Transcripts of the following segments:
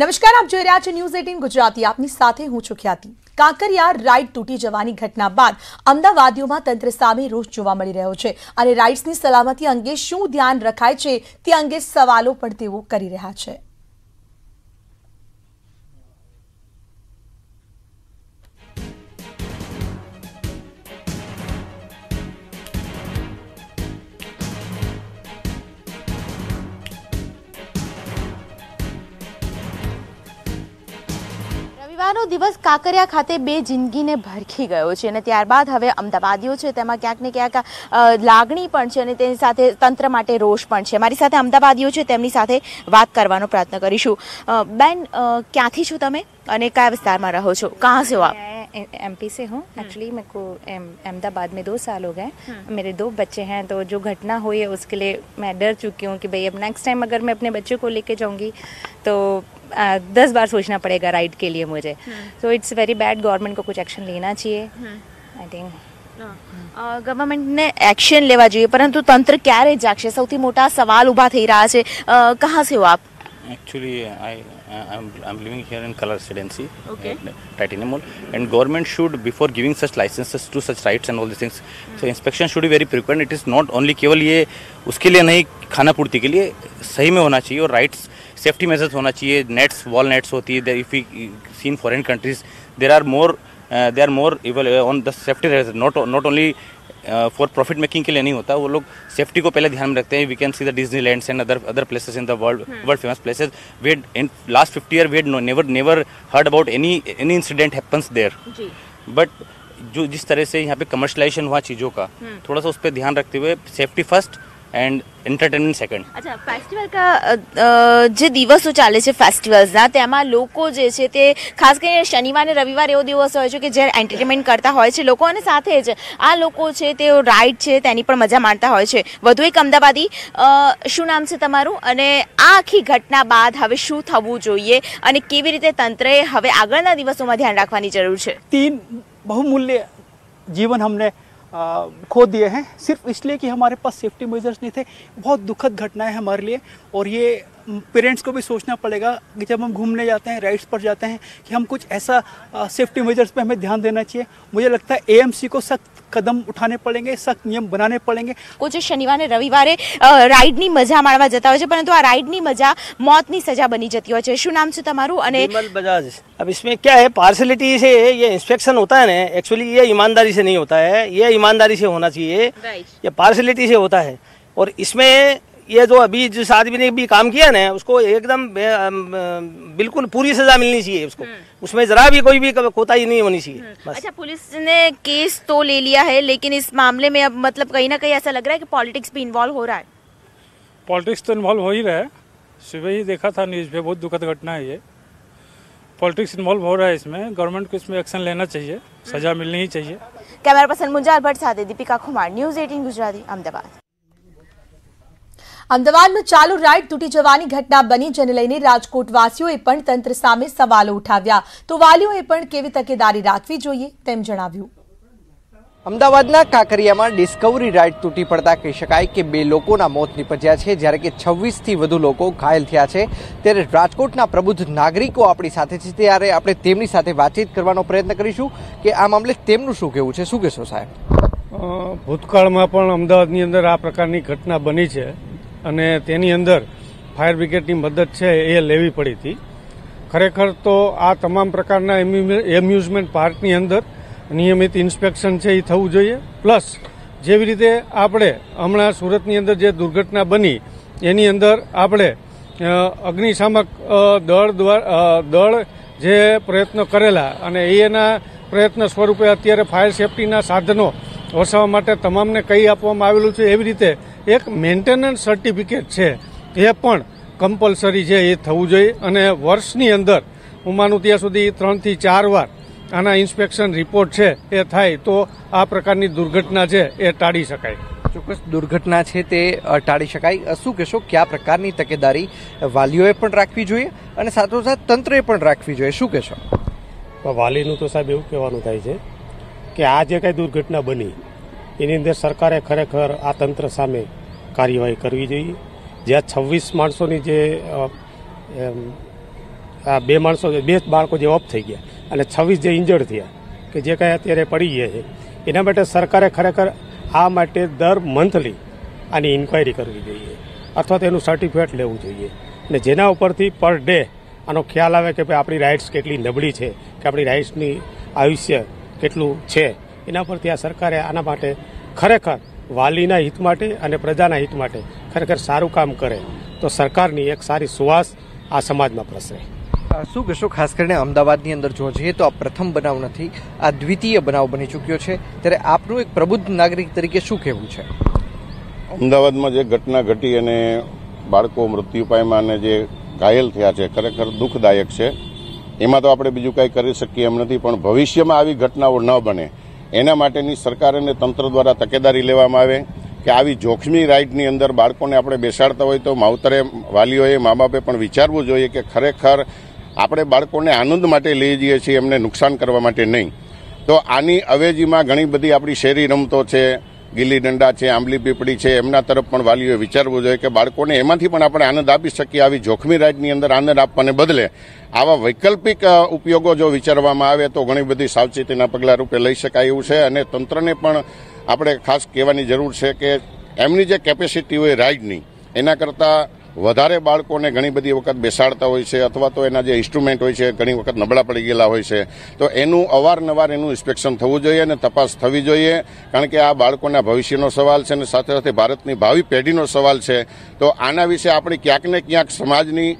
નમસ્કાર આપ જોઈ રહ્યા છે ન્યૂઝ એટીન ગુજરાતી આપની સાથે હું છું ખ્યાતિ કાંકરિયા રાઇડ તૂટી જવાની ઘટના બાદ અમદાવાદીઓમાં તંત્ર સામે રોષ જોવા મળી રહ્યો છે અને રાઇડ્સની સલામતી અંગે શું ધ્યાન રખાય છે તે અંગે સવાલો પણ તેઓ કરી રહ્યા છે શનિવારનો દિવસ કાંકરિયા ખાતે બે જિંદગીને ભરખી ગયો છે અને ત્યારબાદ હવે અમદાવાદીઓ છે તેમાં ક્યાંક ને ક્યાંક લાગણી પણ છે અને તેની સાથે તંત્ર માટે રોષ પણ છે મારી સાથે અમદાવાદીઓ છે તેમની સાથે વાત કરવાનો પ્રયત્ન કરીશું બેન ક્યાંથી છો તમે અને કયા વિસ્તારમાં રહો છો કાં છો આપ एम पी હું हूँ एक्चुअली એમ को મેં દો સાલ साल हो गए मेरे दो बच्चे हैं तो जो घटना हुई है उसके लिए मैं डर चुकी हूँ कि भाई अब नेक्स्ट टाइम अगर मैं अपने बच्चे को लेके दस बार सोचना पड़ेगा राइड के लिए मुझे so it's very bad government को कुछ एक्शन लेना चाहिए आई थिंक ગવર્મેન્ટને એક્શન લેવા જોઈએ પરંતુ તંત્ર ક્યારે જાગશે સૌથી મોટા સવાલ ઊભા થઈ રહ્યા છે કહા સે હો આપ actually I, I'm, I'm living here in color residency okay. titanium mall and government should before giving such licenses to such rights and all these things mm. so inspection should be very frequent it is not only केवल ये उसके लिए नहीं खाना पूर्ति के लिए सही में होना चाहिए और rights सेफ्टी मेजर्स होना चाहिए नेट्स वॉल नेट्स होती है if you seen foreign countries there are more they are more evil on the safety not not only for profit making के लिए नहीं होता वो लोग सेफ्टी को पहले ध्यान में रखते हैं we can see the Disneyland and other other places in the world world famous places we'd in last fifty year we'd never never heard about any any incident happens there but जो जिस तरह से यहाँ पे commercialisation हुआ चीज़ों का hmm. थोड़ा सा उस पर ध्यान रखते हुए safety first and entertainment second અચ્છા ફેસ્ટિવલ કા જે દિવસો ચાલે છે ફેસ્ટિવલ્સના તેમાં લોકો જે છે તે ખાસ કરીને શનિવાર અને રવિવાર એવો દિવસ હોય છે કે જ્યારે એન્ટરટેનમેન્ટ કરતા હોય છે લોકો અને સાથે જ આ લોકો છે તેઓ રાઇડ છે તેની પણ મજા માણતા હોય છે વધુ એક અમદાવાદી શું નામ છે તમારું અને આ આખી ઘટના બાદ હવે શું થવું જોઈએ અને કેવી રીતે તંત્રએ હવે આગળના દિવસોમાં ધ્યાન રાખવાની જરૂર છે તીન બહુમૂલ્ય જીવન હમને खो दिए हैं सिर्फ इसलिए कि हमारे पास सेफ्टी मेजर्स नहीं थे बहुत दुखद घटना हमारे लिए और ये पेरेंट्स को भी सोचना पड़ेगा कि जब हम घूमने जाते हैं राइड्स पर जाते हैं कि हम कुछ ऐसा सेफ्टी मेजर्स पे हमें ध्यान देना चाहिए मुझे लगता है एएमसी को सख्त कदम કદમ ઉઠાને પડેંગે સખ્ત નિયમ બનાને પડેંગે કોચે શનિવારે રવિવારે રાઈડની મજા માણવા જતા હોય છે પરંતુ આ રાઈડની મજા મોતની સજા બની જતી હોય છે શું નામ છે તમારું અને बजाज अब इसमें क्या है पार्सलिटी से ये इंस्पेक्शन होता है ना एक्चुअली ये ईमानदारी से नहीं होता है ये ईमानदारी से होना चाहिए ये पार्सलिटी से होता है और इसमें ये जो अभी जिस आदमी ने भी काम किया ना उसको एकदम बिल्कुल पूरी सजा मिलनी चाहिए उसको हम्म। उसमें जरा भी कोई भी कोताही नहीं होनी चाहिए हम्म। अच्छा पुलिस ने केस तो ले लिया है लेकिन इस मामले में अब मतलब कहीं ना कहीं ऐसा लग रहा है कि पॉलिटिक्स भी इन्वॉल्व हो रहा है पॉलिटिक्स तो इन्वॉल्व हो ही रहा है सुबह ही देखा था न्यूज़ पे बहुत दुखद घटना है ये पॉलिटिक्स इन्वॉल्व हो रहा है इसमें गवर्नमेंट को इसमें एक्शन लेना चाहिए सजा हम्म। मिलनी ही चाहिए कैमरा पर्सन मुंजार भट्ट साधे दीपिका कुमार न्यूज़ एटीन गुजराती अहमदाबाद અમદાવાદમાં ચાલુ રાઇડ તૂટી જવાની ઘટના બની જેને લઈને રાજકોટવાસીઓએ પણ તંત્ર સામે સવાલો ઉઠાવ્યા તો વાલીઓએ પણ કેવી તકેદારી રાખવી જોઈએ તેમ જણાવ્યું અમદાવાદના કાંકરિયામાં ડિસ્કવરી રાઇડ તૂટી પડતા કહી શકાય કે બે લોકોના મોત નીપજ્યા છે જ્યારે કે છવ્વીસથી વધુ લોકો ઘાયલ થયા છે ત્યારે રાજકોટના પ્રબુદ્ધ નાગરિકો આપણી સાથે છે ત્યારે આપણે તેમની સાથે વાતચીત કરવાનો પ્રયત્ન કરીશું કે આ મામલે તેમનું શું કહેવું છે શું કહેશો સાહેબ ભૂતકાળમાં પણ અમદાવાદની અંદર આ પ્રકારની ઘટના બની છે અને તેની અંદર ફાયર બ્રિગેડની મદદ છે એ લેવી પડી હતી ખરેખર તો આ તમામ પ્રકારના એમ્યુઝમેન્ટ પાર્કની અંદર નિયમિત ઇન્સ્પેક્શન છે એ થવું જોઈએ પ્લસ જેવી રીતે આપણે હમણાં સુરતની અંદર જે દુર્ઘટના બની એની અંદર આપણે અગ્નિશામક દળ દ્વારા દળ જે પ્રયત્નો કરેલા અને એના પ્રયત્ન સ્વરૂપે અત્યારે ફાયર સેફટીના સાધનો વસાવવા માટે તમામને કહી આપવામાં આવેલું છે એવી રીતે એક મેન્ટેનન્સ સર્ટિફિકેટ છે એ પણ કમ્પલસરી છે એ થવું જોઈએ અને વર્ષની અંદર હું માનું ત્યાં સુધી ત્રણથી ચાર વાર આના ઇન્સ્પેક્શન રિપોર્ટ છે એ થાય તો આ પ્રકારની દુર્ઘટના છે એ ટાળી શકાય ચોક્કસ દુર્ઘટના છે તે ટાળી શકાય શું કહેશો કયા પ્રકારની તકેદારી વાલીઓએ પણ રાખવી જોઈએ અને સાથોસાથ તંત્રએ પણ રાખવી જોઈએ શું કહેશો વાલીનું તો સાહેબ એવું કહેવાનું થાય છે કે આ જે કાંઈ દુર્ઘટના બની એની અંદર સરકારે ખરેખર આ તંત્ર સામે કાર્યવાહી કરવી જોઈએ જ્યાં છવ્વીસ માણસોની જે આ બે માણસો બે બાળકો જે ઓફ થઈ ગયા અને છવ્વીસ જે ઇન્જર્ડ થયા કે જે કાંઈ અત્યારે પડી ગયા છે એના માટે સરકારે ખરેખર આ માટે દર મંથલી આની ઇન્કવાયરી કરવી જોઈએ અથવા તેનું સર્ટિફિકેટ લેવું જોઈએ ને જેના ઉપરથી પર ડે આનો ખ્યાલ આવે કે ભાઈ આપણી રાઇટ્સ કેટલી નબળી છે કે આપણી રાઇટ્સની આયુષ્ય કેટલું છે એના પરથી આ સરકારે આના માટે ખરેખર વાલીના હિત માટે અને પ્રજાના હિત માટે ખરેખર સારું કામ કરે તો સરકારની એક સારી સુવાસ આ સમાજમાં પ્રસરે શું કહેશો ખાસ કરીને અમદાવાદની અંદર જો જઈએ તો આ પ્રથમ બનાવ નથી આ દ્વિતીય બનાવ બની ચૂક્યો છે ત્યારે આપનું એક પ્રબુદ્ધ નાગરિક તરીકે શું કહેવું છે અમદાવાદમાં જે ઘટના ઘટી અને બાળકો મૃત્યુ પામ્યા અને જે ઘાયલ થયા છે ખરેખર દુઃખદાયક છે એમાં તો આપણે બીજું કાંઈ કરી શકીએ એમ નથી પણ ભવિષ્યમાં આવી ઘટનાઓ ન બને એના માટેની સરકાર અને તંત્ર દ્વારા તકેદારી લેવામાં આવે કે આવી જોખમી રાઇડની અંદર બાળકોને આપણે બેસાડતા હોય તો માવતરે વાલીઓએ મા બાપે પણ વિચારવું જોઈએ કે ખરેખર આપણે બાળકોને આનંદ માટે લઈ જઈએ છીએ એમને નુકસાન કરવા માટે નહીં તો આની અવેજીમાં ઘણી બધી આપણી શેરી રમતો છે ગીલી દંડા છે આંબલી પીપળી છે એમના તરફ પણ વાલીઓએ વિચારવું જોઈએ કે બાળકોને એમાંથી પણ આપણે આનંદ આપી શકીએ આવી જોખમી રાઈડની અંદર આનંદ આપવાને બદલે આવા વૈકલ્પિક ઉપયોગો જો વિચારવામાં આવે તો ઘણી બધી સાવચેતીના પગલાં રૂપે લઈ શકાય એવું છે અને તંત્રને પણ આપણે ખાસ કહેવાની જરૂર છે કે એમની જે કેપેસિટી હોય રાઈડની એના કરતાં વધારે બાળકોને ઘણી બધી વખત બેસાડતા હોય છે અથવા તો એના જે ઇન્સ્ટ્રુમેન્ટ હોય છે ઘણી વખત નબળા પડી ગયેલા હોય છે તો એનું અવારનવાર એનું ઇન્સ્પેક્શન થવું જોઈએ અને તપાસ થવી જોઈએ કારણ કે આ બાળકોના ભવિષ્યનો સવાલ છે અને સાથે સાથે ભારતની ભાવિ પેઢીનો સવાલ છે તો આના વિશે આપણે ક્યાંક ને ક્યાંક સમાજની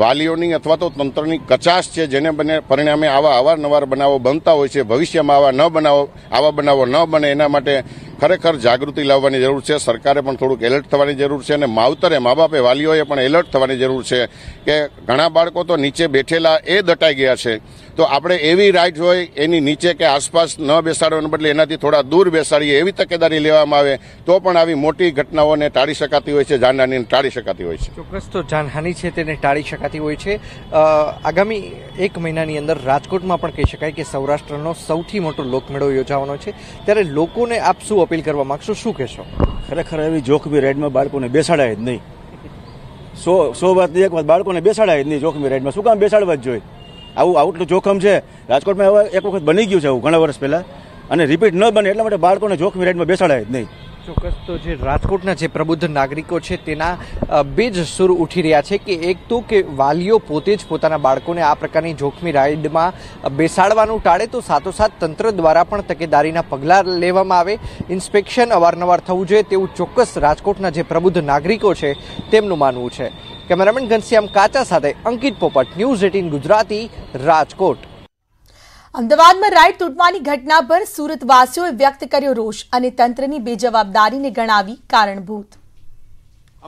વાલીઓની અથવા તો તંત્રની કચાશ છે જેને બને પરિણામે આવા અવારનવાર બનાવો બનતા હોય છે ભવિષ્યમાં આવા ન બનાવો આવા બનાવો ન બને એના માટે ખરેખર જાગૃતિ લાવવાની જરૂર છે સરકારે પણ થોડુંક એલર્ટ થવાની જરૂર છે અને માવતરે મા બાપે વાલીઓએ પણ એલર્ટ થવાની જરૂર છે કે ઘણા બાળકો તો નીચે બેઠેલા એ દટાઈ ગયા છે તો આપણે એવી રાઈટ હોય એની નીચે કે આસપાસ ન બેસાડવાને બદલે એનાથી થોડા દૂર બેસાડીએ એવી તકેદારી લેવામાં આવે તો પણ આવી મોટી ઘટનાઓને ટાળી શકાતી હોય છે જાનહાનીને ટાળી શકાતી હોય છે ચોક્કસ તો જાનહાની છે તેને ટાળી શકાતી હોય છે આગામી એક મહિનાની અંદર રાજકોટમાં પણ કહી શકાય કે સૌરાષ્ટ્રનો સૌથી મોટો લોકમેળો યોજાવાનો છે ત્યારે લોકોને આપ શું અપીલ કરવા માગશો શું કહેશો ખરેખર એવી જોખમી રેડમાં બાળકોને બેસાડાય જ નહીં સો સો વાત એક વાત બાળકોને બેસાડાય જ નહીં જોખમી રેડમાં શું કામ બેસાડવા જ જોઈએ આવું આવું જોખમ છે રાજકોટમાં એક વખત બની ગયું છે આવું ઘણા વર્ષ પહેલાં અને રિપીટ ન બને એટલા માટે બાળકોને જોખમી રેડમાં બેસાડાય જ નહીં ચોક્કસ તો જે રાજકોટના જે પ્રબુદ્ધ નાગરિકો છે તેના બે જ સૂર ઉઠી રહ્યા છે કે એક તો કે વાલીઓ પોતે જ પોતાના બાળકોને આ પ્રકારની જોખમી રાઇડમાં બેસાડવાનું ટાળે તો સાથોસાથ તંત્ર દ્વારા પણ તકેદારીના પગલાં લેવામાં આવે ઇન્સ્પેક્શન અવારનવાર થવું જોઈએ તેવું ચોક્કસ રાજકોટના જે પ્રબુદ્ધ નાગરિકો છે તેમનું માનવું છે કેમેરામેન ઘનશ્યામ કાચા સાથે અંકિત પોપટ ન્યૂઝ એટીન ગુજરાતી રાજકોટ અમદાવાદમાં રાઇડ તૂટવાની ઘટના પર સુરતવાસીઓએ વ્યક્ત કર્યો રોષ અને તંત્રની બેજવાબદારીને ગણાવી કારણભૂત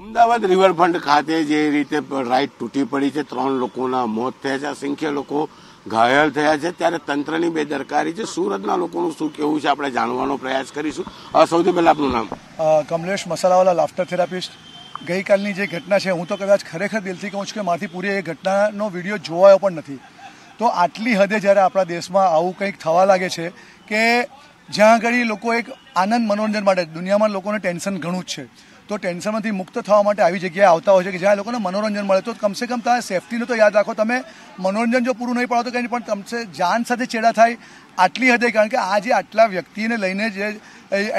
અમદાવાદ રિવરફ્રન્ટ ખાતે જે રીતે રાઇડ તૂટી પડી છે ત્રણ લોકોના મોત થયા છે અસંખ્ય લોકો ઘાયલ થયા છે ત્યારે તંત્રની બેદરકારી છે સુરતના લોકોનું શું કેવું છે આપણે જાણવાનો પ્રયાસ કરીશું સૌથી પહેલાં આપનું નામ કમલેશ મસાલાવાલા લાફ્ટર થેરાપિસ્ટ ગઈકાલની જે ઘટના છે હું તો કદાચ ખરેખર દિલથી કહું છું કે માથી પૂરી એ ઘટનાનો વિડીયો જોવાયો પણ નથી તો આટલી હદે જ્યારે આપણા દેશમાં આવું કંઈક થવા લાગે છે કે જ્યાં આગળ લોકો એક આનંદ મનોરંજન માટે દુનિયામાં લોકોને ટેન્શન ઘણું જ છે તો ટેન્શનમાંથી મુક્ત થવા માટે આવી જગ્યાએ આવતા હોય છે કે જ્યાં લોકોને મનોરંજન મળે તો કમસે કમ તમે સેફટીનું તો યાદ રાખો તમે મનોરંજન જો પૂરું નહીં પડો તો કંઈ પણ તમને જાન સાથે ચેડા થાય આટલી હદે કારણ કે આ જે આટલા વ્યક્તિને લઈને જે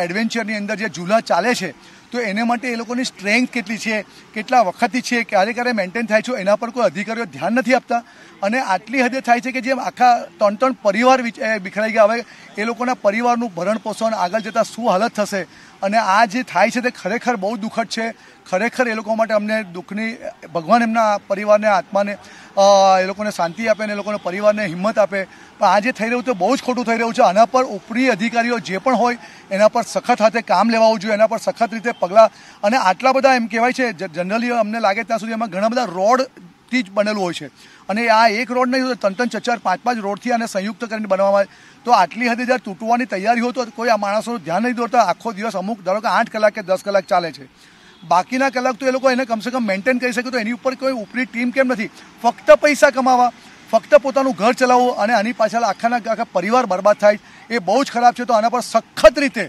એડવેન્ચરની અંદર જે ઝૂલા ચાલે છે તો એને માટે એ લોકોની સ્ટ્રેન્થ કેટલી છે કેટલા વખતથી છે ક્યારે ક્યારે મેન્ટેન થાય છે એના પર કોઈ અધિકારીઓ ધ્યાન નથી આપતા અને આટલી હદે થાય છે કે જેમ આખા ત્રણ ત્રણ પરિવાર બિખરાઈ ગયા હવે એ લોકોના પરિવારનું ભરણ પોષણ આગળ જતાં શું હાલત થશે અને આ જે થાય છે તે ખરેખર બહુ દુઃખદ છે ખરેખર એ લોકો માટે અમને દુઃખની ભગવાન એમના પરિવારને આત્માને એ લોકોને શાંતિ આપે અને એ લોકોના પરિવારને હિંમત આપે પણ આ જે થઈ રહ્યું તે બહુ જ ખોટું થઈ રહ્યું છે આના પર ઉપરી અધિકારીઓ જે પણ હોય એના પર સખત હાથે કામ લેવા જોઈએ એના પર સખત રીતે પગલાં અને આટલા બધા એમ કહેવાય છે જનરલી અમને લાગે ત્યાં સુધી એમાં ઘણા બધા રોડ રોડથી જ બનેલું હોય છે અને આ એક રોડ નહીં ત્રણ ત્રણ ચાર ચાર પાંચ પાંચ રોડથી આને સંયુક્ત કરીને બનાવવામાં તો આટલી હદે જ્યારે તૂટવાની તૈયારી હોય તો કોઈ આ માણસોનું ધ્યાન નહીં દોરતા આખો દિવસ અમુક ધારો કે આઠ કલાક કે દસ કલાક ચાલે છે બાકીના કલાક તો એ લોકો એને કમસે કમ મેન્ટેન કરી શકે તો એની ઉપર કોઈ ઉપરી ટીમ કેમ નથી ફક્ત પૈસા કમાવા ફક્ત પોતાનું ઘર ચલાવવું અને આની પાછળ આખાના આખા પરિવાર બરબાદ થાય એ બહુ જ ખરાબ છે તો આના પર સખત રીતે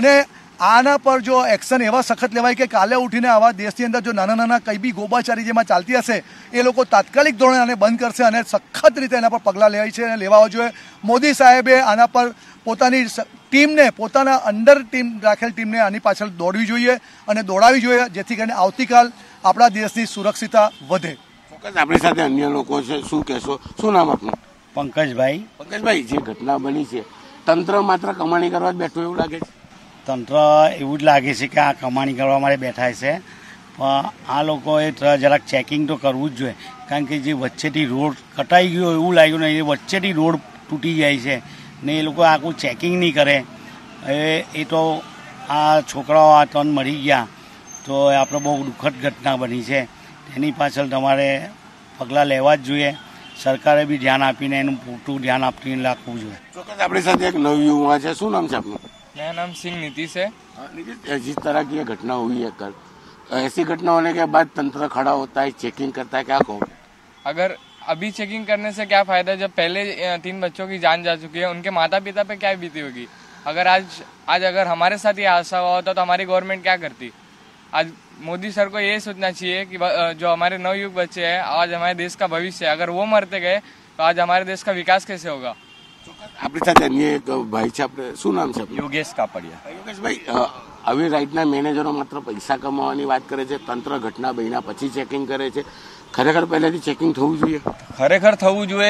અને આના પર જો એક્શન એવા સખત લેવાય કે કાલે ઉઠીને આવા દેશની અંદર જો નાના નાના કંઈ બી ગોબાચારી જેમાં ચાલતી હશે એ લોકો તાત્કાલિક ધોરણે આને બંધ કરશે અને સખત રીતે એના પર પગલાં લેવાય છે અને લેવા જોઈએ મોદી સાહેબે આના પર પોતાની ટીમને પોતાના અંડર ટીમ રાખેલ ટીમને આની પાછળ દોડવી જોઈએ અને દોડાવી જોઈએ જેથી કરીને આવતીકાલ આપણા દેશની સુરક્ષિતા વધે આપણી સાથે અન્ય લોકો છે શું કહેશો શું નામ આપનું પંકજભાઈ પંકજભાઈ જે ઘટના બની છે તંત્ર માત્ર કમાણી કરવા જ બેઠું એવું લાગે છે તંત્ર એવું જ લાગે છે કે આ કમાણી કરવા માટે બેઠા છે પણ આ લોકોએ જરાક ચેકિંગ તો કરવું જ જોઈએ કારણ કે જે વચ્ચેથી રોડ કટાઈ ગયો એવું લાગ્યું નહીં એ વચ્ચેથી રોડ તૂટી જાય છે ને એ લોકો આખું ચેકિંગ નહીં કરે હવે એ તો આ છોકરાઓ આ ત્રણ મરી ગયા તો આપણે બહુ દુઃખદ ઘટના બની છે એની પાછળ તમારે પગલાં લેવા જ જોઈએ સરકારે બી ધ્યાન આપીને એનું પૂરતું ધ્યાન આપીને રાખવું જોઈએ ચોક્કસ આપણી સાથે એક નવયુવા છે શું નામ છે આપનું मेरा नाम सिंह नीतीश है हाँ, नीतीश जिस तरह की घटना हुई है कल तो ऐसी घटना होने के बाद तंत्र खड़ा होता है चेकिंग करता है क्या कहो अगर अभी चेकिंग करने से क्या फायदा जब पहले तीन बच्चों की जान जा चुकी है उनके माता पिता पे क्या बीती होगी अगर आज आज अगर हमारे साथ ये हादसा हुआ होता तो हमारी गवर्नमेंट क्या करती आज मोदी सर को ये सोचना चाहिए कि जो हमारे नवयुग बच्चे हैं आज हमारे देश का भविष्य है अगर वो मरते गए तो आज हमारे देश का विकास कैसे होगा આપણી સાથે અન્ય એક ભાઈ છે આપણે શું નામ છે યોગેશ કાપડિયા યોગેશભાઈ આવી રાઈટના મેનેજરો માત્ર પૈસા કમાવાની વાત કરે છે તંત્ર ઘટના બન્યા પછી ચેકિંગ કરે છે ખરેખર પહેલેથી ચેકિંગ થવું જોઈએ ખરેખર થવું જોઈએ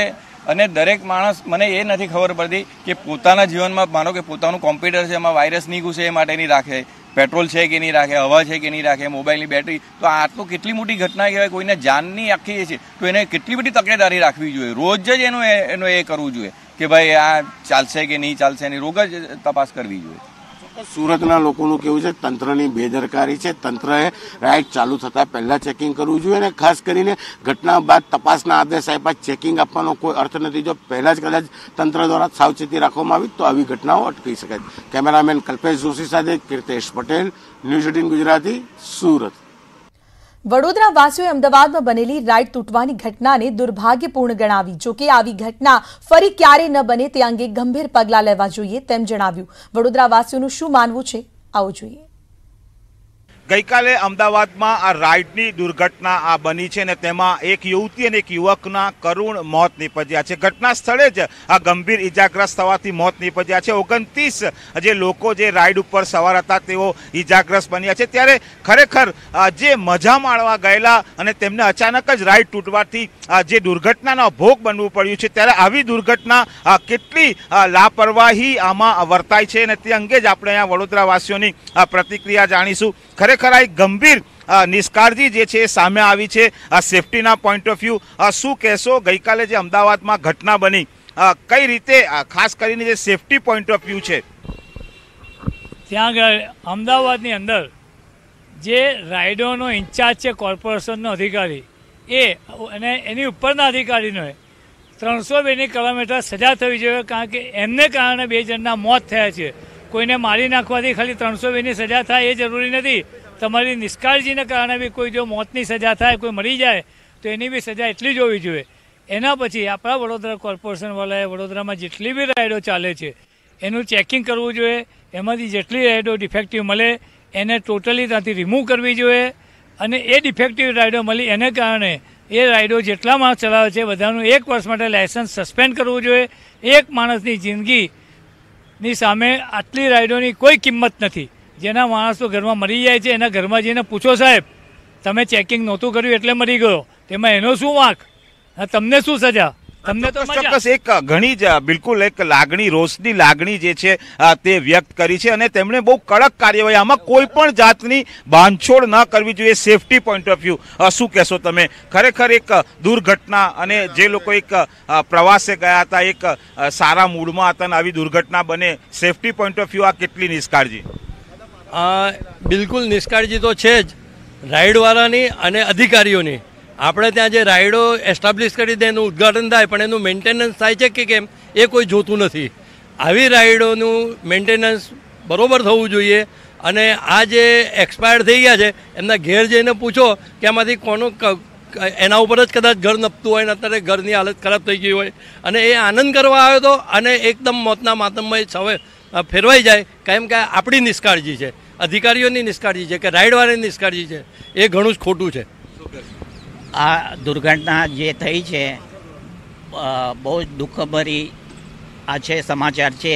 અને દરેક માણસ મને એ નથી ખબર પડતી કે પોતાના જીવનમાં માનો કે પોતાનું કોમ્પ્યુટર છે એમાં વાયરસ નહીં ઘૂસે એ માટે નહીં રાખે પેટ્રોલ છે કે નહીં રાખે હવા છે કે નહીં રાખે મોબાઈલની બેટરી તો આ તો કેટલી મોટી ઘટના કહેવાય કોઈને જાનની આખી છે તો એને કેટલી બધી તકેદારી રાખવી જોઈએ રોજ જ એનું એનું એ કરવું જોઈએ કે ભાઈ આ ચાલશે કે નહીં ચાલશે એની રોગ જ તપાસ કરવી જોઈએ સુરતના લોકોનું કેવું છે તંત્રની બેદરકારી છે તંત્રએ રાઇટ ચાલુ થતાં પહેલાં ચેકિંગ કરવું જોઈએ અને ખાસ કરીને ઘટના બાદ તપાસના આદેશ આપ્યા ચેકિંગ આપવાનો કોઈ અર્થ નથી જો પહેલાં જ કદાચ તંત્ર દ્વારા સાવચેતી રાખવામાં આવી તો આવી ઘટનાઓ અટકી શકાય કેમેરામેન કલ્પેશ જોશી સાથે કીર્તેશ પટેલ ન્યૂઝ એટીન ગુજરાતી સુરત વડોદરા અમદાવાદમાં બનેલી રાઇડ તૂટવાની ઘટનાને દુર્ભાગ્યપૂર્ણ ગણાવી જોકે આવી ઘટના ફરી ક્યારે ન બને તે અંગે ગંભીર પગલાં લેવા જોઈએ તેમ જણાવ્યું વડોદરાવાસીઓનું શું માનવું છે આવું જોઈએ ગઈકાલે અમદાવાદમાં આ રાઇડની દુર્ઘટના આ બની છે અને તેમાં એક યુવતી અને એક યુવકના કરુણ મોત નીપજ્યા છે ઘટના સ્થળે જ આ ગંભીર ઇજાગ્રસ્ત થવાથી મોત નીપજ્યા છે ઓગણત્રીસ જે લોકો જે રાઇડ ઉપર સવાર હતા તેઓ ઇજાગ્રસ્ત બન્યા છે ત્યારે ખરેખર જે મજા માણવા ગયેલા અને તેમને અચાનક જ રાઇડ તૂટવાથી જે દુર્ઘટનાનો ભોગ બનવું પડ્યું છે ત્યારે આવી દુર્ઘટના કેટલી લાપરવાહી આમાં વર્તાય છે અને તે અંગે જ આપણે અહીંયા વડોદરાવાસીઓની પ્રતિક્રિયા જાણીશું ખરેખર ખરા એક ગંભીર નિષ્કાળજી જે છે એ સામે આવી છે આ સેફટીના પોઈન્ટ ઓફ વ્યૂ શું કહેશો ગઈકાલે જે અમદાવાદમાં ઘટના બની કઈ રીતે ખાસ કરીને જે સેફટી પોઈન્ટ ઓફ વ્યૂ છે ત્યાં આગળ અમદાવાદની અંદર જે રાઇડોનો ઇન્ચાર્જ છે કોર્પોરેશનનો અધિકારી એ અને એની ઉપરના અધિકારીનો ત્રણસો બેની કલમ સજા થવી જોઈએ કારણ કે એમને કારણે બે જણના મોત થયા છે કોઈને મારી નાખવાથી ખાલી ત્રણસો બેની સજા થાય એ જરૂરી નથી તમારી નિષ્કાળજીને કારણે બી કોઈ જો મોતની સજા થાય કોઈ મરી જાય તો એની બી સજા એટલી જ હોવી જોઈએ એના પછી આપણા વડોદરા કોર્પોરેશનવાળાએ વડોદરામાં જેટલી બી રાઇડો ચાલે છે એનું ચેકિંગ કરવું જોઈએ એમાંથી જેટલી રાઈડો ડિફેક્ટિવ મળે એને ટોટલી ત્યાંથી રિમૂવ કરવી જોઈએ અને એ ડિફેક્ટિવ રાઇડો મળી એને કારણે એ રાઈડો જેટલા માણસ ચલાવે છે બધાનું એક વર્ષ માટે લાયસન્સ સસ્પેન્ડ કરવું જોઈએ એક માણસની જિંદગીની સામે આટલી રાઈડોની કોઈ કિંમત નથી જેના માણસો ઘરમાં મરી જાય છે એના ઘરમાં જઈને પૂછો સાહેબ તમે ચેકિંગ નહોતું કર્યું એટલે મરી ગયો તેમાં એનો શું વાંક તમને શું સજા તમને તો ચોક્કસ એક ઘણી જ બિલકુલ એક લાગણી રોષની લાગણી જે છે તે વ્યક્ત કરી છે અને તેમણે બહુ કડક કાર્યવાહી આમાં કોઈ પણ જાતની બાંધછોડ ન કરવી જોઈએ સેફટી પોઈન્ટ ઓફ વ્યૂ શું કહેશો તમે ખરેખર એક દુર્ઘટના અને જે લોકો એક પ્રવાસે ગયા હતા એક સારા મૂડમાં હતા આવી દુર્ઘટના બને સેફટી પોઈન્ટ ઓફ વ્યૂ આ કેટલી નિષ્કાળજી બિલકુલ નિષ્કાળજી તો છે જ રાઈડવાળાની અને અધિકારીઓની આપણે ત્યાં જે રાઇડો એસ્ટાબ્લિશ કરી દે એનું ઉદ્ઘાટન થાય પણ એનું મેન્ટેનન્સ થાય છે કે કેમ એ કોઈ જોતું નથી આવી રાઈડોનું મેન્ટેનન્સ બરાબર થવું જોઈએ અને આ જે એક્સપાયર થઈ ગયા છે એમના ઘેર જઈને પૂછો કે આમાંથી કોનું એના ઉપર જ કદાચ ઘર નપતું હોય ને અત્યારે ઘરની હાલત ખરાબ થઈ ગઈ હોય અને એ આનંદ કરવા આવ્યો હતો અને એકદમ મોતના માતમમાં સવે ફેરવાઈ જાય કેમ કે આપણી નિષ્કાળજી છે અધિકારીઓની નિષ્કાળજી છે કે રાઈડવાળાની નિષ્કાળજી છે એ ઘણું જ ખોટું છે આ દુર્ઘટના જે થઈ છે બહુ જ દુઃખભરી આ છે સમાચાર છે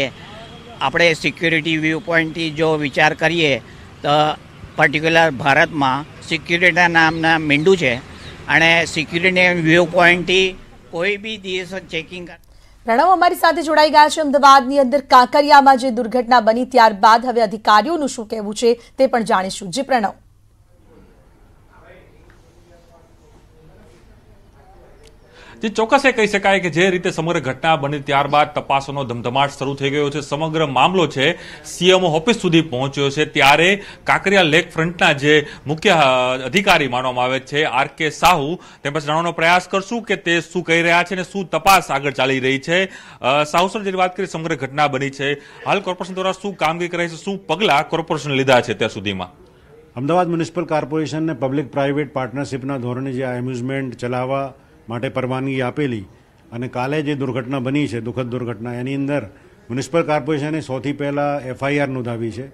આપણે સિક્યુરિટી વ્યૂ પોઈન્ટથી જો વિચાર કરીએ તો પર્ટિક્યુલર ભારતમાં સિક્યુરિટીના નામના મીંડું છે અને સિક્યુરિટી વ્યૂ પોઈન્ટથી કોઈ બી દિવસ ચેકિંગ પ્રણવ અમારી સાથે જોડાઈ ગયા છે અમદાવાદની અંદર કાંકરિયામાં જે દુર્ઘટના બની ત્યારબાદ હવે અધિકારીઓનું શું કહેવું છે તે પણ જાણીશું જી પ્રણવ જે ચોક્કસ એ કહી શકાય કે જે રીતે સમગ્ર ઘટના બની ત્યારબાદ તપાસનો ધમધમાટ શરૂ થઈ ગયો છે સમગ્ર મામલો છે સીએમઓ ઓફિસ સુધી પહોંચ્યો છે ત્યારે કાંકરિયા લેક ફ્રન્ટના જે મુખ્ય અધિકારી માનવામાં આવે છે આર કે સાહુ તેમજ પાસે જાણવાનો પ્રયાસ કરશું કે તે શું કહી રહ્યા છે અને શું તપાસ આગળ ચાલી રહી છે સાહુ સર જેની વાત કરી સમગ્ર ઘટના બની છે હાલ કોર્પોરેશન દ્વારા શું કામગીરી કરાઈ છે શું પગલાં કોર્પોરેશન લીધા છે ત્યાં સુધીમાં અમદાવાદ મ્યુનિસિપલ કોર્પોરેશનને પબ્લિક પ્રાઇવેટ પાર્ટનરશિપના ધોરણે જે એમ્યુઝમેન્ટ ચલાવવા માટે પરવાનગી આપેલી અને કાલે જે દુર્ઘટના બની છે દુઃખદ દુર્ઘટના એની અંદર મ્યુનિસિપલ કોર્પોરેશને સૌથી પહેલાં એફઆઈઆર નોંધાવી છે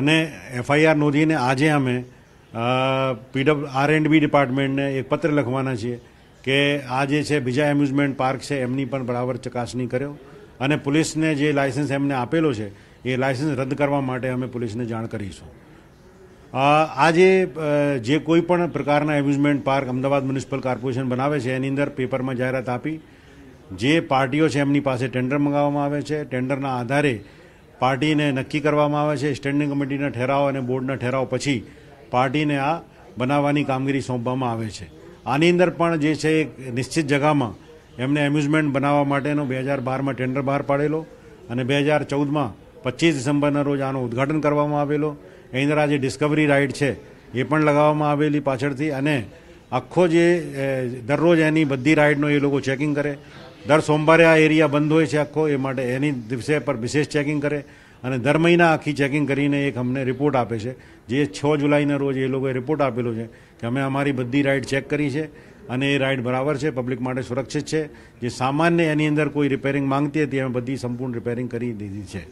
અને એફઆઈઆર નોંધીને આજે અમે પીડબ્લ્યુ આર એન્ડ બી ડિપાર્ટમેન્ટને એક પત્ર લખવાના છીએ કે આ જે છે બીજા એમ્યુઝમેન્ટ પાર્ક છે એમની પણ બરાબર ચકાસણી કર્યો અને પોલીસને જે લાયસન્સ એમને આપેલો છે એ લાયસન્સ રદ કરવા માટે અમે પોલીસને જાણ કરીશું આજે જે કોઈ પણ પ્રકારના amusement park Ahmedabad municipal corporation બનાવે છે એની અંદર પેપરમાં જાહેરાત આપી જે પાર્ટીઓ છે એમની પાસે ટેન્ડર મંગાવવામાં આવે છે ટેન્ડરના આધારે પાર્ટીને નક્કી કરવામાં આવે છે સ્ટેન્ડિંગ કમિટીના ઠેરાવ અને બોર્ડના ઠેરાવ પછી પાર્ટીને આ બનાવવાની કામગીરી સોંપવામાં આવે છે આની અંદર પણ જે છે એક નિશ્ચિત જગામાં એમને એમ્યુઝમેન્ટ બનાવવા માટેનો બે હજાર બારમાં ટેન્ડર બહાર પાડેલો અને બે હજાર ચૌદમાં પચીસ ડિસેમ્બરના રોજ આનું ઉદ્ઘાટન કરવામાં આવેલો એની અંદર આ જે ડિસ્કવરી રાઇડ છે એ પણ લગાવવામાં આવેલી પાછળથી અને આખો જે દરરોજ એની બધી રાઇડનો એ લોકો ચેકિંગ કરે દર સોમવારે આ એરિયા બંધ હોય છે આખો એ માટે એની દિવસે પર વિશેષ ચેકિંગ કરે અને દર મહિના આખી ચેકિંગ કરીને એક અમને રિપોર્ટ આપે છે જે છ જુલાઈના રોજ એ લોકોએ રિપોર્ટ આપેલો છે કે અમે અમારી બધી રાઇડ ચેક કરી છે અને એ રાઇડ બરાબર છે પબ્લિક માટે સુરક્ષિત છે જે સામાન્ય એની અંદર કોઈ રિપેરિંગ માંગતી હતી અમે બધી સંપૂર્ણ રિપેરિંગ કરી દીધી છે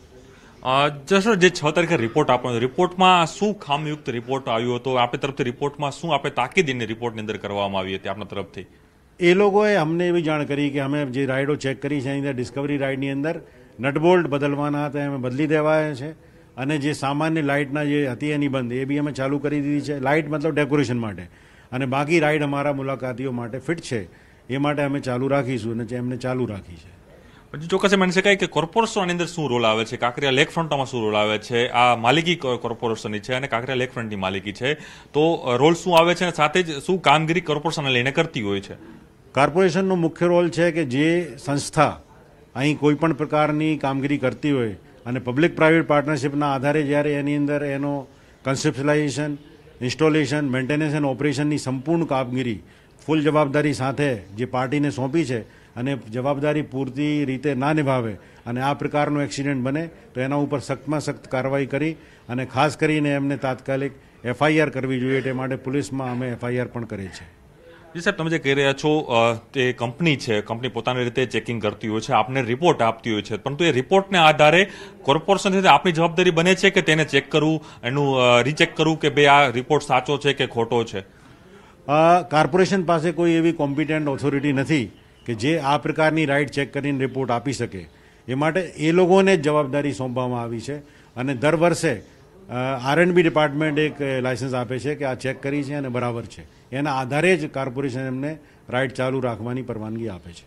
જસર જે છ તારીખે રિપોર્ટ આપવાનો રિપોર્ટમાં શું ખામયુક્ત રિપોર્ટ આવ્યો હતો આપણી તરફથી રિપોર્ટમાં શું આપણે તાકીદીને રિપોર્ટની અંદર કરવામાં આવી હતી આપણા તરફથી એ લોકોએ અમને એવી જાણ કરી કે અમે જે રાઇડો ચેક કરી છે એની અંદર ડિસ્કવરી રાઇડની અંદર નટબોલ્ટ બદલવાના હતા અમે બદલી દેવાયા છે અને જે સામાન્ય લાઇટના જે હતી એની બંધ એ બી અમે ચાલુ કરી દીધી છે લાઇટ મતલબ ડેકોરેશન માટે અને બાકી રાઇડ અમારા મુલાકાતીઓ માટે ફિટ છે એ માટે અમે ચાલુ રાખીશું અને એમને ચાલુ રાખી છે પછી ચોક્કસ એમ માની શકાય કે કોર્પોરેશનની અંદર શું રોલ આવે છે કાંકરિયા લેકફ્રન્ટમાં શું રોલ આવે છે આ માલિકી કોર્પોરેશનની છે અને કાંકરિયા લેકફ્રન્ટની માલિકી છે તો રોલ શું આવે છે અને સાથે જ શું કામગીરી કોર્પોરેશનને લઈને કરતી હોય છે કોર્પોરેશનનો મુખ્ય રોલ છે કે જે સંસ્થા અહીં કોઈપણ પ્રકારની કામગીરી કરતી હોય અને પબ્લિક પ્રાઇવેટ પાર્ટનરશિપના આધારે જ્યારે એની અંદર એનો કન્સેપ્શલાઇઝેશન ઇન્સ્ટોલેશન મેન્ટેનન્સ એન્ડ ઓપરેશનની સંપૂર્ણ કામગીરી ફૂલ જવાબદારી સાથે જે પાર્ટીને સોંપી છે અને જવાબદારી પૂરતી રીતે ના નિભાવે અને આ પ્રકારનો એક્સિડન્ટ બને તો એના ઉપર સખ્તમાં સખ્ત કાર્યવાહી કરી અને ખાસ કરીને એમને તાત્કાલિક એફઆઈઆર કરવી જોઈએ તે માટે પોલીસમાં અમે એફઆઈઆર પણ કરીએ છીએ જી સાહેબ તમે જે કહી રહ્યા છો તે કંપની છે કંપની પોતાની રીતે ચેકિંગ કરતી હોય છે આપને રિપોર્ટ આપતી હોય છે પરંતુ એ રિપોર્ટને આધારે કોર્પોરેશન છે આપની જવાબદારી બને છે કે તેને ચેક કરવું એનું રીચેક કરવું કે ભાઈ આ રિપોર્ટ સાચો છે કે ખોટો છે કોર્પોરેશન પાસે કોઈ એવી કોમ્પિટન્ટ ઓથોરિટી નથી કે જે આ પ્રકારની રાઇડ ચેક કરીને રિપોર્ટ આપી શકે એ માટે એ લોકોને જ જવાબદારી સોંપવામાં આવી છે અને દર વર્ષે આરએનબી ડિપાર્ટમેન્ટ એક લાયસન્સ આપે છે કે આ ચેક કરી છે અને બરાબર છે એના આધારે જ કોર્પોરેશન એમને રાઇડ ચાલુ રાખવાની પરવાનગી આપે છે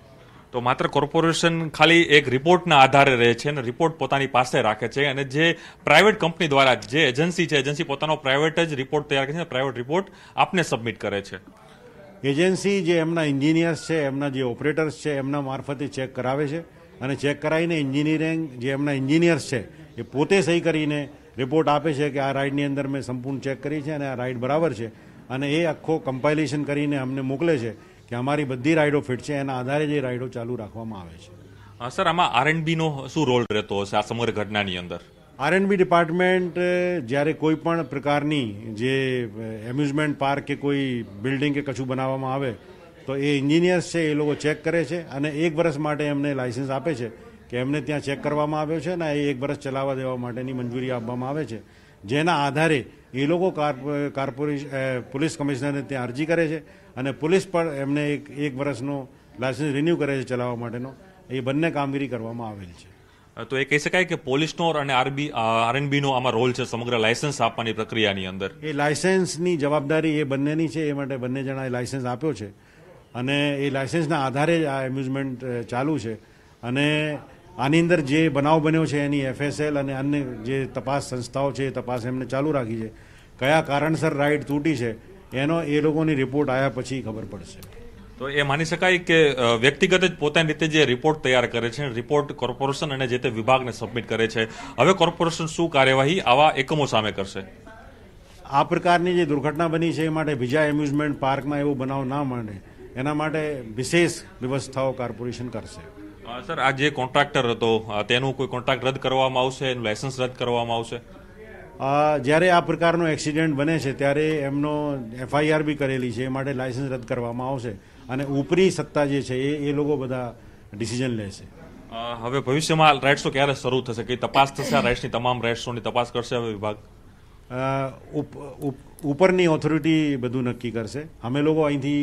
તો માત્ર કોર્પોરેશન ખાલી એક રિપોર્ટના આધારે રહે છે અને રિપોર્ટ પોતાની પાસે રાખે છે અને જે પ્રાઇવેટ કંપની દ્વારા જે એજન્સી છે એજન્સી પોતાનો પ્રાઇવેટ જ રિપોર્ટ તૈયાર કરે છે પ્રાઇવેટ રિપોર્ટ આપને સબમિટ કરે છે એજન્સી જે એમના એન્જિનિયર્સ છે એમના જે ઓપરેટર્સ છે એમના મારફતે ચેક કરાવે છે અને ચેક કરાવીને એન્જિનિયરિંગ જે એમના એન્જિનિયર્સ છે એ પોતે સહી કરીને રિપોર્ટ આપે છે કે આ રાઇડની અંદર મેં સંપૂર્ણ ચેક કરી છે અને આ રાઇડ બરાબર છે અને એ આખો કમ્પાઇલેશન કરીને અમને મોકલે છે કે અમારી બધી રાઇડો ફિટ છે એના આધારે જે રાઇડો ચાલુ રાખવામાં આવે છે સર આમાં આર આરએનબીનો શું રોલ રહેતો હશે આ સમગ્ર ઘટનાની અંદર આરએનબી ડિપાર્ટમેન્ટ eh, જ્યારે કોઈ પણ પ્રકારની જે એમ્યુઝમેન્ટ eh, પાર્ક કે કોઈ બિલ્ડિંગ કે કશું બનાવવામાં આવે તો એ એન્જિનિયર્સ છે એ લોકો ચેક કરે છે અને એક વર્ષ માટે એમને લાઇસન્સ આપે છે કે એમને ત્યાં ચેક કરવામાં આવ્યો છે અને એ એક વર્ષ ચલાવવા દેવા માટેની મંજૂરી આપવામાં આવે છે જેના આધારે એ લોકો કોર્પોરેશન પોલીસ કમિશનરને ત્યાં અરજી કરે છે અને પોલીસ પણ એમને એક એક વર્ષનો લાઇસન્સ રિન્યૂ કરે છે ચલાવવા માટેનો એ બંને કામગીરી કરવામાં આવેલી છે તો એ કહી શકાય કે પોલીસનો અને આરબી આરએનબીનો આમાં રોલ છે સમગ્ર લાયસન્સ આપવાની પ્રક્રિયાની અંદર એ લાયસન્સની જવાબદારી એ બંનેની છે એ માટે બંને જણાએ લાયસન્સ આપ્યો છે અને એ લાયસન્સના આધારે જ આ એમ્યુઝમેન્ટ ચાલુ છે અને આની અંદર જે બનાવ બન્યો છે એની એફએસએલ અને અન્ય જે તપાસ સંસ્થાઓ છે એ તપાસ એમને ચાલુ રાખી છે કયા કારણસર રાઇડ તૂટી છે એનો એ લોકોની રિપોર્ટ આવ્યા પછી ખબર પડશે તો એ માની શકાય કે વ્યક્તિગત જ પોતાની રીતે જે રિપોર્ટ તૈયાર કરે છે રિપોર્ટ કોર્પોરેશન અને જે તે વિભાગને સબમિટ કરે છે હવે કોર્પોરેશન શું કાર્યવાહી આવા એકમો સામે કરશે આ પ્રકારની જે દુર્ઘટના બની છે એ માટે બીજા એમ્યુઝમેન્ટ પાર્કમાં એવો બનાવ ના બને એના માટે વિશેષ વ્યવસ્થાઓ કોર્પોરેશન કરશે સર આ જે કોન્ટ્રાક્ટર હતો તેનું કોઈ કોન્ટ્રાક્ટ રદ કરવામાં આવશે એનું લાયસન્સ રદ કરવામાં આવશે જ્યારે આ પ્રકારનો એક્સિડન્ટ બને છે ત્યારે એમનો એફઆઈઆર બી કરેલી છે એ માટે લાયસન્સ રદ કરવામાં આવશે અને ઉપરી સત્તા જે છે એ એ લોકો બધા ડિસિઝન લેશે હવે ભવિષ્યમાં રાઇટ્સો ક્યારે શરૂ થશે કઈ તપાસ થશે આ રાઇટ્સની તમામ રાઇટ્સોની તપાસ કરશે હવે વિભાગ ઉપરની ઓથોરિટી બધું નક્કી કરશે અમે લોકો અહીંથી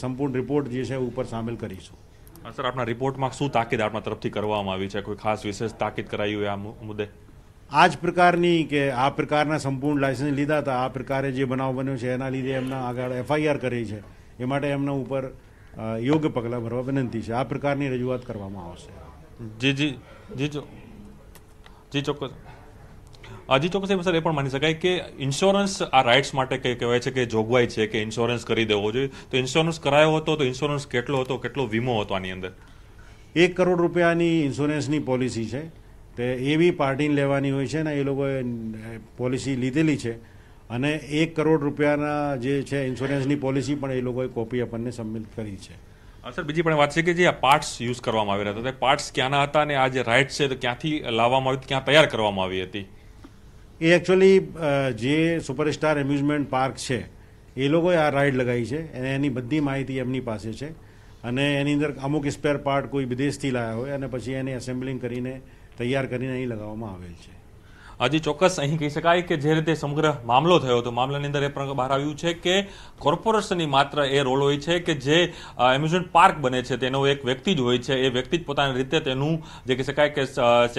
સંપૂર્ણ રિપોર્ટ જે છે ઉપર સામેલ કરીશું સર આપના રિપોર્ટમાં શું તાકીદ આપણા તરફથી કરવામાં આવી છે કોઈ ખાસ વિશેષ તાકીદ કરાઈ હોય આ મુદ્દે આ જ પ્રકારની કે આ પ્રકારના સંપૂર્ણ લાયસન્સ લીધા હતા આ પ્રકારે જે બનાવ બન્યો છે એના લીધે એમના આગળ એફઆઈઆર કરી છે એ માટે એમના ઉપર યોગ્ય પગલાં ભરવા વિનંતી છે આ પ્રકારની રજૂઆત કરવામાં આવશે જી જી જી જો જી ચોક્કસ હજી ચોક્કસ સર એ પણ માની શકાય કે ઇન્સ્યોરન્સ આ રાઇટ્સ માટે કંઈ કહેવાય છે કે જોગવાઈ છે કે ઇન્સ્યોરન્સ કરી દેવો જોઈએ તો ઇન્સ્યોરન્સ કરાયો હતો તો ઇન્સ્યોરન્સ કેટલો હતો કેટલો વીમો હતો આની અંદર એક કરોડ રૂપિયાની ઇન્સ્યોરન્સની પોલિસી છે તે એવી પાર્ટીને લેવાની હોય છે ને એ લોકોએ પોલિસી લીધેલી છે અને એક કરોડ રૂપિયાના જે છે ઇન્સ્યોરન્સની પોલિસી પણ એ લોકોએ કોપી આપણને સબમિટ કરી છે સર બીજી પણ વાત છે કે જે આ પાર્ટ્સ યુઝ કરવામાં આવી રહ્યા હતા તે પાર્ટ્સ ક્યાંના હતા અને આ જે રાઇટ્સ છે તો ક્યાંથી લાવવામાં આવી ક્યાં તૈયાર કરવામાં આવી હતી એ એકચ્યુઅલી જે સુપરસ્ટાર એમ્યુઝમેન્ટ પાર્ક છે એ લોકોએ આ રાઇડ લગાવી છે અને એની બધી માહિતી એમની પાસે છે અને એની અંદર અમુક સ્પેર પાર્ટ કોઈ વિદેશથી લાયા હોય અને પછી એને એસેમ્બલિંગ કરીને તૈયાર કરીને અહીં લગાવવામાં આવેલ છે હજી ચોક્કસ અહીં કહી શકાય કે જે રીતે સમગ્ર મામલો થયો હતો મામલાની અંદર એ પણ બહાર આવ્યું છે કે કોર્પોરેશનની માત્ર એ રોલ હોય છે કે જે એમ્યુઝમેન્ટ પાર્ક બને છે તેનો એક વ્યક્તિ જ હોય છે એ વ્યક્તિ જ પોતાની રીતે તેનું જે કહી શકાય કે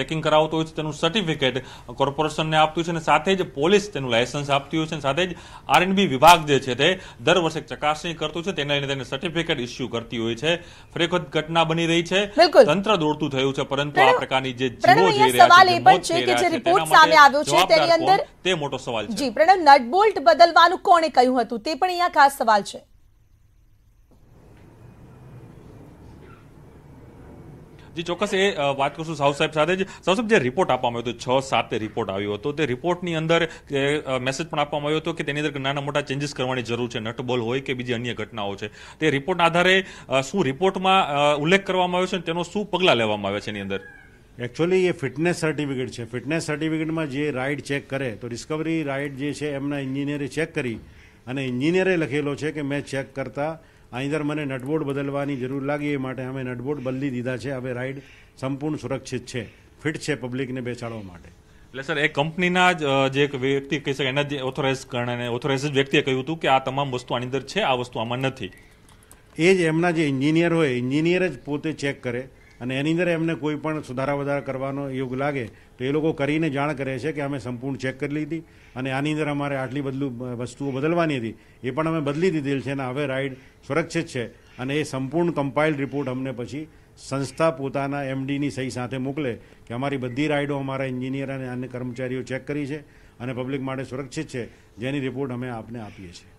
ચેકિંગ કરાવતો હોય છે તેનું સર્ટિફિકેટ કોર્પોરેશનને આપતું છે અને સાથે જ પોલીસ તેનું લાયસન્સ આપતી હોય છે અને સાથે જ આરએનબી વિભાગ જે છે તે દર વર્ષે ચકાસણી કરતું છે તેને લઈને તેને સર્ટિફિકેટ ઇસ્યુ કરતી હોય છે ફરી ઘટના બની રહી છે તંત્ર દોડતું થયું છે પરંતુ આ પ્રકારની જે જીવો જઈ રહ્યા છે સામે આવ્યો છે તેની અંદર તે મોટો સવાલ જી પ્રણવ નટબોલ્ટ બદલવાનું કોણે કહ્યું હતું તે પણ અહીંયા ખાસ સવાલ છે જે ચોક્કસ એ વાત કરશું સાઉ સાહેબ સાથે જ સાઉ સાહેબ જે રિપોર્ટ આપવામાં આવ્યો હતો છ સાતે રિપોર્ટ આવ્યો હતો તે રિપોર્ટની અંદર મેસેજ પણ આપવામાં આવ્યો હતો કે તેની અંદર નાના મોટા ચેન્જીસ કરવાની જરૂર છે નટબોલ હોય કે બીજી અન્ય ઘટનાઓ છે તે રિપોર્ટના આધારે શું રિપોર્ટમાં ઉલ્લેખ કરવામાં આવ્યો છે તેનો શું પગલાં લેવામાં આવ્યા છે એની અંદર એકચ્યુઅલી એ ફિટનેસ સર્ટિફિકેટ છે ફિટનેસ સર્ટિફિકેટમાં જે રાઇડ ચેક કરે તો ડિસ્કવરી રાઇડ જે છે એમના એન્જિનિયરે ચેક કરી અને એન્જિનિયરે લખેલો છે કે મેં ચેક કરતાં આઈધર મને નટબોર્ડ બદલવાની જરૂર લાગી એ માટે અમે નટબોર્ડ બદલી દીધા છે હવે રાઇડ સંપૂર્ણ સુરક્ષિત છે ફિટ છે પબ્લિકને બેસાડવા માટે એટલે સર એ કંપનીના જ જે એક વ્યક્તિ કહી શકે એના જે ઓથોરાઇઝ કરણે ઓથોરાઇઝ વ્યક્તિએ કહ્યું હતું કે આ તમામ વસ્તુ આની અંદર છે આ વસ્તુ આમાં નથી એ જ એમના જે એન્જિનિયર હોય એન્જિનિયર જ પોતે ચેક કરે અને એની અંદર એમને કોઈ પણ સુધારા વધારા કરવાનો યોગ લાગે તો એ લોકો કરીને જાણ કરે છે કે અમે સંપૂર્ણ ચેક કરી લીધી અને આની અંદર અમારે આટલી બદલું વસ્તુઓ બદલવાની હતી એ પણ અમે બદલી દીધેલ છે અને હવે રાઈડ સુરક્ષિત છે અને એ સંપૂર્ણ કમ્પાઇલ્ડ રિપોર્ટ અમને પછી સંસ્થા પોતાના એમડીની સહી સાથે મોકલે કે અમારી બધી રાઇડો અમારા એન્જિનિયર અને અન્ય કર્મચારીઓ ચેક કરી છે અને પબ્લિક માટે સુરક્ષિત છે જેની રિપોર્ટ અમે આપને આપીએ છીએ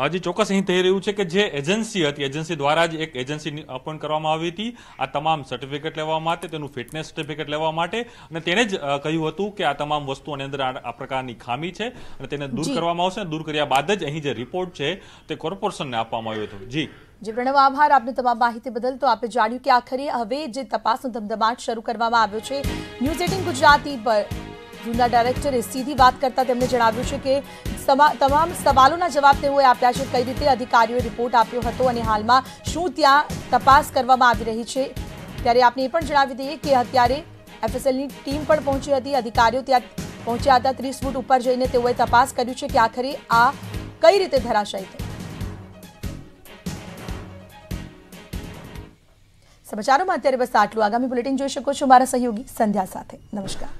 હજી ચોક્કસ અહીં થઈ રહ્યું છે કે જે એજન્સી હતી એજન્સી દ્વારા જ એક એજન્સી અપોઇન્ટ કરવામાં આવી હતી આ તમામ સર્ટિફિકેટ લેવા માટે તેનું ફિટનેસ સર્ટિફિકેટ લેવા માટે અને તેને જ કહ્યું હતું કે આ તમામ વસ્તુઓની અંદર આ પ્રકારની ખામી છે અને તેને દૂર કરવામાં આવશે દૂર કર્યા બાદ જ અહીં જે રિપોર્ટ છે તે કોર્પોરેશનને આપવામાં આવ્યો હતો જી જી પ્રણવ આભાર આપની તમામ માહિતી બદલ તો આપણે જાણ્યું કે આખરે હવે જે તપાસનો ધમધમાટ શરૂ કરવામાં આવ્યો છે ન્યૂઝ એટીન ગુજરાતી પર જૂના ડાયરેક્ટરે સીધી વાત કરતા તેમણે જણાવ્યું છે કે તમામ સવાલોના જવાબ તેઓએ આપ્યા છે કઈ રીતે અધિકારીઓએ રિપોર્ટ આપ્યો હતો અને હાલમાં શું ત્યાં તપાસ કરવામાં આવી રહી છે ત્યારે આપને એ પણ જણાવી દઈએ કે અત્યારે એફએસએલની ટીમ પણ પહોંચી હતી અધિકારીઓ ત્યાં પહોંચ્યા હતા ત્રીસ ફૂટ ઉપર જઈને તેઓએ તપાસ કર્યું છે કે આખરે આ કઈ રીતે ધરાશાય થઈ સમાચારોમાં અત્યારે બસ આટલું આગામી બુલેટિન જોઈ શકો છો મારા સહયોગી સંધ્યા સાથે નમસ્કાર